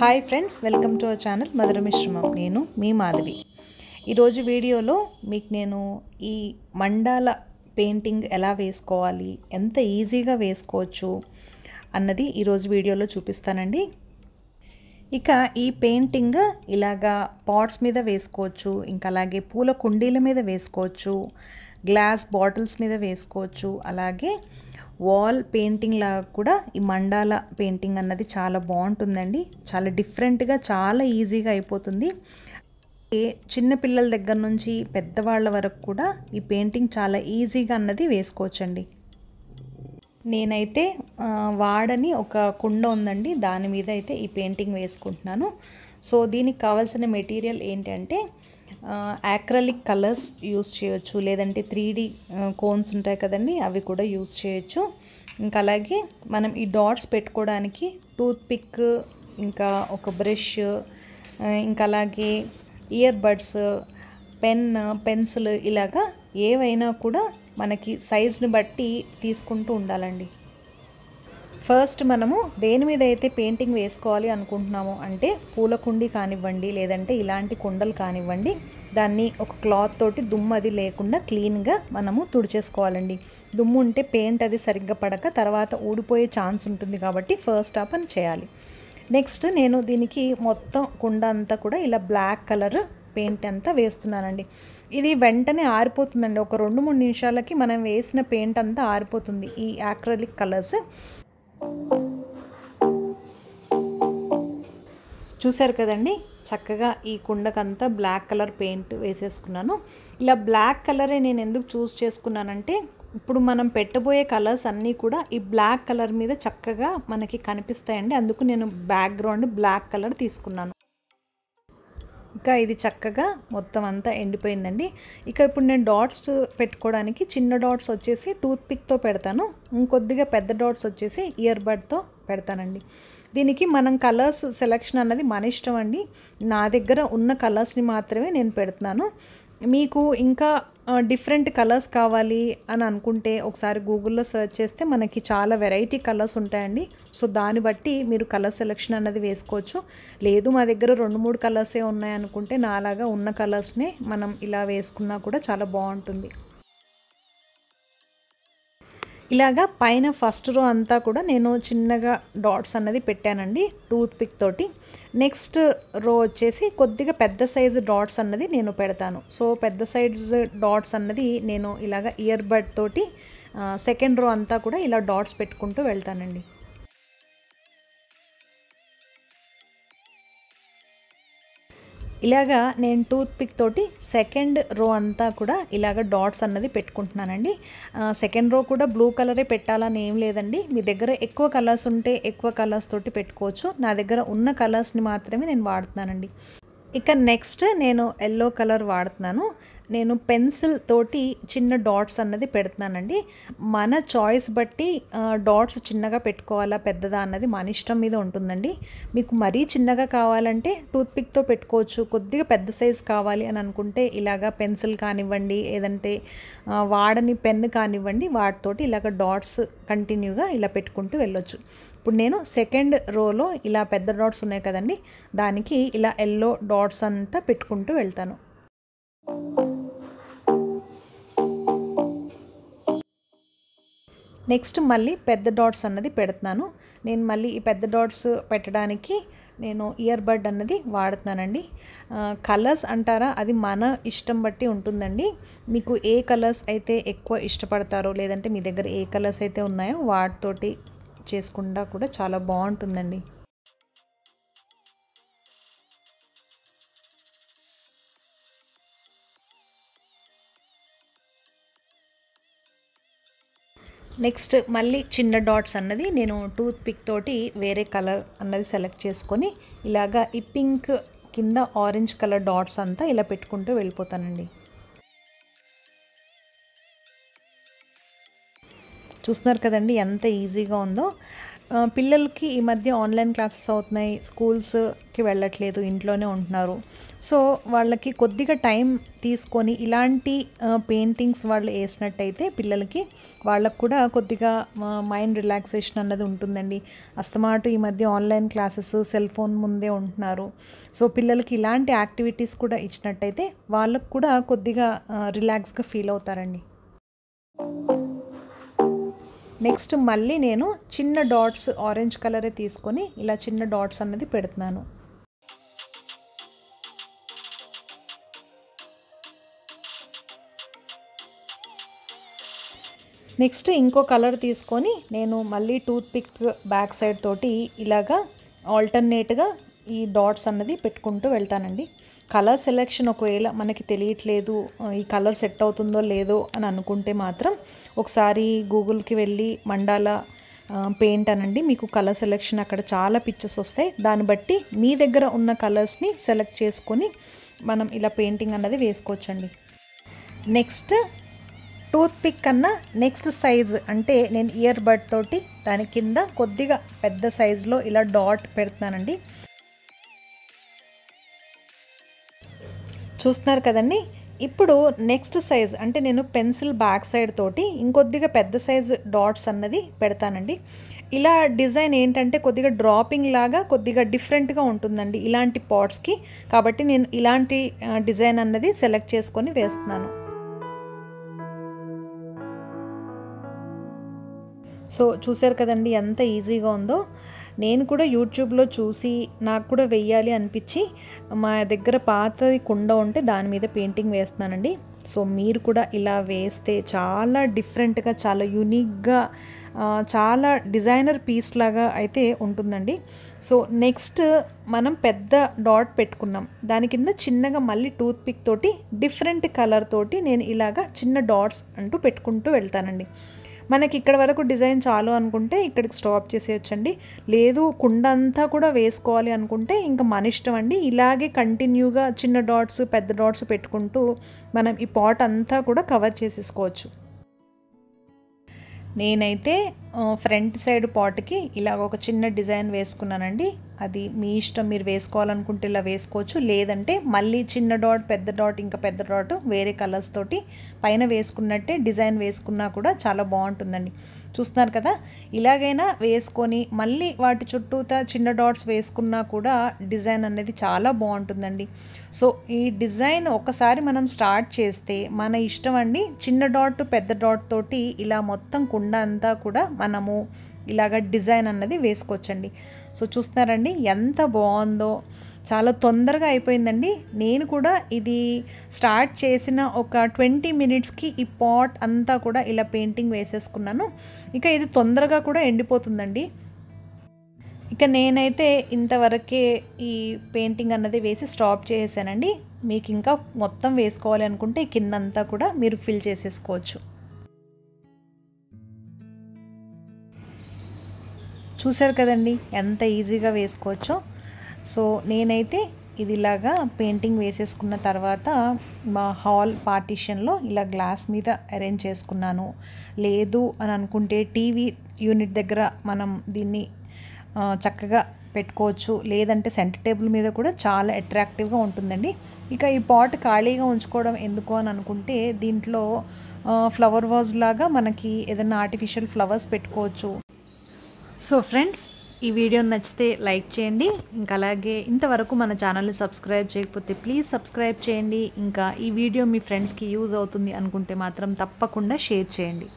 hi friends welcome to our channel Madhura Mishramam నేను మీ మాధవి ఈరోజు వీడియోలో మీకు నేను ఈ మండాల పెయింటింగ్ ఎలా వేసుకోవాలి ఎంత ఈజీగా వేసుకోవచ్చు అన్నది ఈరోజు వీడియోలో చూపిస్తానండి ఇక ఈ పెయింటింగ్ ఇలాగా పాట్స్ మీద వేసుకోవచ్చు ఇంకా అలాగే పూల కుండీల మీద వేసుకోవచ్చు గ్లాస్ బాటిల్స్ మీద వేసుకోవచ్చు అలాగే వాల్ పెయింటింగ్ లాగా కూడా ఈ మండాల పెయింటింగ్ అన్నది చాలా బాగుంటుందండి చాలా డిఫరెంట్గా చాలా ఈజీగా అయిపోతుంది ఏ చిన్న పిల్లల దగ్గర నుంచి పెద్దవాళ్ళ వరకు కూడా ఈ పెయింటింగ్ చాలా ఈజీగా అన్నది వేసుకోవచ్చండి నేనైతే వాడని ఒక కుండ ఉందండి దాని మీద అయితే ఈ పెయింటింగ్ వేసుకుంటున్నాను సో దీనికి కావాల్సిన మెటీరియల్ ఏంటంటే యాక్రలిక్ కలర్స్ యూస్ చేయొచ్చు లేదంటే త్రీ డీ కోన్స్ ఉంటాయి కదండి అవి కూడా యూస్ చేయొచ్చు ఇంకా అలాగే మనం ఈ డాట్స్ పెట్టుకోవడానికి టూత్ పిక్ ఇంకా ఒక బ్రష్ ఇంకా అలాగే ఇయర్ బడ్స్ పెన్ పెన్సిల్ ఇలాగా ఏవైనా కూడా మనకి సైజ్ని బట్టి తీసుకుంటూ ఉండాలండి ఫస్ట్ మనము దేని మీద అయితే పెయింటింగ్ వేసుకోవాలి అనుకుంటున్నాము అంటే పూల కుండి కానివ్వండి లేదంటే ఇలాంటి కుండలు కానివ్వండి దాన్ని ఒక క్లాత్ తోటి దుమ్ము అది లేకుండా క్లీన్గా మనము తుడిచేసుకోవాలండి దుమ్ము ఉంటే పెయింట్ అది సరిగ్గా పడక తర్వాత ఊడిపోయే ఛాన్స్ ఉంటుంది కాబట్టి ఫస్ట్ ఆ పని చేయాలి నెక్స్ట్ నేను దీనికి మొత్తం కుండ అంతా కూడా ఇలా బ్లాక్ కలర్ పెయింట్ అంతా వేస్తున్నానండి ఇది వెంటనే ఆరిపోతుందండి ఒక రెండు మూడు నిమిషాలకి మనం వేసిన పెయింట్ అంతా ఆరిపోతుంది ఈ ఆక్రలిక్ కలర్స్ చూశారు కదండి చక్కగా ఈ కుండకంతా బ్లాక్ కలర్ పెయింట్ వేసేసుకున్నాను ఇలా బ్లాక్ కలరే నేను ఎందుకు చూస్ చేసుకున్నానంటే ఇప్పుడు మనం పెట్టబోయే కలర్స్ అన్నీ కూడా ఈ బ్లాక్ కలర్ మీద చక్కగా మనకి కనిపిస్తాయండి అందుకు నేను బ్యాక్గ్రౌండ్ బ్లాక్ కలర్ తీసుకున్నాను ఇంకా ఇది చక్కగా మొత్తం అంతా ఎండిపోయిందండి ఇక ఇప్పుడు నేను డాట్స్ పెట్టుకోవడానికి చిన్న డాట్స్ వచ్చేసి టూత్ పిక్తో పెడతాను ఇంకొద్దిగా పెద్ద డాట్స్ వచ్చేసి ఇయర్ బడ్తో పెడతానండి దీనికి మనం కలర్స్ సెలక్షన్ అన్నది మన ఇష్టం అండి నా దగ్గర ఉన్న కలర్స్ని మాత్రమే నేను పెడుతున్నాను మీకు ఇంకా డిఫరెంట్ కలర్స్ కావాలి అని అనుకుంటే ఒకసారి గూగుల్లో సెర్చ్ చేస్తే మనకి చాలా వెరైటీ కలర్స్ ఉంటాయండి సో దాన్ని బట్టి మీరు కలర్ సెలెక్షన్ అన్నది వేసుకోవచ్చు లేదు మా దగ్గర రెండు మూడు కలర్సే ఉన్నాయనుకుంటే నాలాగా ఉన్న కలర్స్నే మనం ఇలా వేసుకున్నా కూడా చాలా బాగుంటుంది ఇలాగా పైన ఫస్ట్ రో అంతా కూడా నేను చిన్నగా డాట్స్ అన్నది పెట్టానండి టూత్ పిక్ తోటి నెక్స్ట్ రో వచ్చేసి కొద్దిగా పెద్ద సైజు డాట్స్ అన్నది నేను పెడతాను సో పెద్ద సైజు డాట్స్ అన్నది నేను ఇలాగ ఇయర్ తోటి సెకండ్ రో అంతా కూడా ఇలా డాట్స్ పెట్టుకుంటూ వెళ్తానండి ఇలాగా నేను టూత్ పిక్ తోటి సెకండ్ రో అంతా కూడా ఇలాగ డాట్స్ అన్నది పెట్టుకుంటున్నానండి సెకండ్ రో కూడా బ్లూ కలరే పెట్టాలని ఏం లేదండి మీ దగ్గర ఎక్కువ కలర్స్ ఉంటే ఎక్కువ కలర్స్ తోటి పెట్టుకోవచ్చు నా దగ్గర ఉన్న కలర్స్ని మాత్రమే నేను వాడుతున్నానండి ఇక నెక్స్ట్ నేను ఎల్లో కలర్ వాడుతున్నాను నేను పెన్సిల్ తోటి చిన్న డాట్స్ అన్నది పెడుతున్నానండి మన చాయిస్ బట్టి డాట్స్ చిన్నగా పెట్టుకోవాలా పెద్దదా అన్నది మన ఇష్టం మీద ఉంటుందండి మీకు మరీ చిన్నగా కావాలంటే టూత్పిక్తో పెట్టుకోవచ్చు కొద్దిగా పెద్ద సైజ్ కావాలి అని అనుకుంటే ఇలాగ పెన్సిల్ కానివ్వండి ఏదంటే వాడని పెన్ను కానివ్వండి వాటితోటి ఇలాగ డాట్స్ కంటిన్యూగా ఇలా పెట్టుకుంటూ వెళ్ళొచ్చు ఇప్పుడు నేను సెకండ్ రోలో ఇలా పెద్ద డాట్స్ ఉన్నాయి కదండి దానికి ఇలా ఎల్లో డాట్స్ అంతా పెట్టుకుంటూ వెళ్తాను నెక్స్ట్ మళ్ళీ పెద్ద డాట్స్ అన్నది పెడుతున్నాను నేను మళ్ళీ ఈ పెద్ద డాట్స్ పెట్టడానికి నేను ఇయర్ బడ్ అన్నది వాడుతున్నానండి కలర్స్ అంటారా అది మన ఇష్టం బట్టి ఉంటుందండి మీకు ఏ కలర్స్ అయితే ఎక్కువ ఇష్టపడతారో లేదంటే మీ దగ్గర ఏ కలర్స్ అయితే ఉన్నాయో వాటితోటి చేసుకుండా కూడా చాలా బాగుంటుందండి నెక్స్ట్ మళ్ళీ చిన్న డాట్స్ అన్నది నేను టూత్ పిక్ తోటి వేరే కలర్ అన్నది సెలెక్ట్ చేసుకొని ఇలాగా ఈ పింక్ కింద ఆరెంజ్ కలర్ డాట్స్ అంతా ఇలా పెట్టుకుంటూ వెళ్ళిపోతానండి చూస్తున్నారు కదండి ఎంత ఈజీగా ఉందో పిల్లలకి ఈ మధ్య ఆన్లైన్ క్లాసెస్ అవుతున్నాయి స్కూల్స్కి వెళ్ళట్లేదు ఇంట్లోనే ఉంటున్నారు సో వాళ్ళకి కొద్దిగా టైం తీసుకొని ఇలాంటి పెయింటింగ్స్ వాళ్ళు వేసినట్టయితే పిల్లలకి వాళ్ళకు కూడా కొద్దిగా మైండ్ రిలాక్సేషన్ అన్నది ఉంటుందండి అస్తమాటు ఈ మధ్య ఆన్లైన్ క్లాసెస్ సెల్ ఫోన్ ముందే ఉంటున్నారు సో పిల్లలకి ఇలాంటి యాక్టివిటీస్ కూడా ఇచ్చినట్టయితే వాళ్ళకు కూడా కొద్దిగా రిలాక్స్గా ఫీల్ అవుతారండి నెక్స్ట్ మళ్ళీ నేను చిన్న డాట్స్ ఆరెంజ్ కలరే తీసుకొని ఇలా చిన్న డాట్స్ అన్నది పెడుతున్నాను నెక్స్ట్ ఇంకో కలర్ తీసుకొని నేను మళ్ళీ టూత్ పిక్ బ్యాక్ సైడ్ తోటి ఇలాగా ఆల్టర్నేట్గా ఈ డాట్స్ అన్నది పెట్టుకుంటూ వెళ్తానండి కలర్ సెలెక్షన్ ఒకవేళ మనకి తెలియట్లేదు ఈ కలర్ సెట్ అవుతుందో లేదో అని అనుకుంటే మాత్రం ఒకసారి గూగుల్కి వెళ్ళి మండాల పెయింట్ అనండి మీకు కలర్ సెలెక్షన్ అక్కడ చాలా పిక్చర్స్ వస్తాయి దాన్ని బట్టి మీ దగ్గర ఉన్న కలర్స్ని సెలెక్ట్ చేసుకొని మనం ఇలా పెయింటింగ్ అన్నది వేసుకోవచ్చండి నెక్స్ట్ టూత్పిక్ కన్నా నెక్స్ట్ సైజ్ అంటే నేను ఇయర్ తోటి దాని కింద కొద్దిగా పెద్ద సైజులో ఇలా డాట్ పెడుతున్నానండి చూస్తున్నారు కదండి ఇప్పుడు నెక్స్ట్ సైజ్ అంటే నేను పెన్సిల్ బ్యాక్ సైడ్ తోటి ఇంకొద్దిగా పెద్ద సైజ్ డాట్స్ అన్నది పెడతానండి ఇలా డిజైన్ ఏంటంటే కొద్దిగా డ్రాపింగ్ లాగా కొద్దిగా డిఫరెంట్గా ఉంటుందండి ఇలాంటి పాట్స్కి కాబట్టి నేను ఇలాంటి డిజైన్ అన్నది సెలెక్ట్ చేసుకొని వేస్తున్నాను సో చూసారు కదండి ఎంత ఈజీగా ఉందో నేను కూడా యూట్యూబ్లో చూసి నాకు కూడా వెయ్యాలి అనిపించి మా దగ్గర పాతది కుండ ఉంటే దాని మీద పెయింటింగ్ వేస్తున్నానండి సో మీరు కూడా ఇలా వేస్తే చాలా డిఫరెంట్గా చాలా యూనిక్గా చాలా డిజైనర్ పీస్ లాగా అయితే ఉంటుందండి సో నెక్స్ట్ మనం పెద్ద డాట్ పెట్టుకున్నాం దాని కింద చిన్నగా మళ్ళీ టూత్ పిక్ తోటి డిఫరెంట్ కలర్ తోటి నేను ఇలాగా చిన్న డాట్స్ అంటూ పెట్టుకుంటూ వెళ్తానండి మనకి ఇక్కడ వరకు డిజైన్ చాలు అనుకుంటే ఇక్కడికి స్టాప్ చేసేయచ్చండి లేదు కుండ అంతా కూడా వేసుకోవాలి అనుకుంటే ఇంకా మన ఇష్టం అండి ఇలాగే కంటిన్యూగా చిన్న డాట్స్ పెద్ద డాట్స్ పెట్టుకుంటూ మనం ఈ పాట్ అంతా కూడా కవర్ చేసేసుకోవచ్చు నేనైతే ఫ్రంట్ సైడ్ పాట్కి ఇలా ఒక చిన్న డిజైన్ వేసుకున్నానండి అది మీ ఇష్టం మీరు వేసుకోవాలనుకుంటే ఇలా వేసుకోవచ్చు లేదంటే మళ్ళీ చిన్న డాట్ పెద్ద డాట్ ఇంకా పెద్ద డాట్ వేరే కలర్స్ తోటి పైన వేసుకున్నట్టే డిజైన్ వేసుకున్నా కూడా చాలా బాగుంటుందండి చూస్తున్నారు కదా ఇలాగైనా వేసుకొని మళ్ళీ వాటి చుట్టూతా చిన్న డాట్స్ వేసుకున్నా కూడా డిజైన్ అనేది చాలా బాగుంటుందండి సో ఈ డిజైన్ ఒకసారి మనం స్టార్ట్ చేస్తే మన ఇష్టం అండి చిన్న డాట్ పెద్ద డాట్ తోటి ఇలా మొత్తం కుండ అంతా కూడా మనము ఇలాగ డిజైన్ అన్నది వేసుకోవచ్చండి సో చూస్తున్నారండి ఎంత బాగుందో చాలా తొందరగా అయిపోయిందండి నేను కూడా ఇది స్టార్ట్ చేసిన ఒక ట్వంటీ మినిట్స్కి ఈ పాట్ అంతా కూడా ఇలా పెయింటింగ్ వేసేసుకున్నాను ఇక ఇది తొందరగా కూడా ఎండిపోతుందండి ఇక నేనైతే ఇంతవరకే ఈ పెయింటింగ్ అన్నది వేసి స్టాప్ చేసేసానండి మీకు ఇంకా మొత్తం వేసుకోవాలి అనుకుంటే కిందంతా కూడా మీరు ఫిల్ చేసేసుకోవచ్చు చూసారు కదండి ఎంత ఈజీగా వేసుకోవచ్చో సో నేనైతే ఇదిలాగా పెయింటింగ్ వేసేసుకున్న తర్వాత మా హాల్ పార్టీషన్లో ఇలా గ్లాస్ మీద అరేంజ్ చేసుకున్నాను లేదు అని అనుకుంటే టీవీ యూనిట్ దగ్గర మనం దీన్ని చక్కగా పెట్టుకోవచ్చు లేదంటే సెంటర్ టేబుల్ మీద కూడా చాలా అట్రాక్టివ్గా ఉంటుందండి ఇక ఈ పాట్ ఖాళీగా ఉంచుకోవడం ఎందుకు అని అనుకుంటే దీంట్లో ఫ్లవర్ వాజ్ లాగా మనకి ఏదైనా ఆర్టిఫిషియల్ ఫ్లవర్స్ పెట్టుకోవచ్చు సో ఫ్రెండ్స్ ఈ వీడియో నచ్చితే లైక్ చేయండి ఇంకా అలాగే ఇంతవరకు మన ఛానల్ని సబ్స్క్రైబ్ చేయకపోతే ప్లీజ్ సబ్స్క్రైబ్ చేయండి ఇంకా ఈ వీడియో మీ ఫ్రెండ్స్కి యూజ్ అవుతుంది అనుకుంటే మాత్రం తప్పకుండా షేర్ చేయండి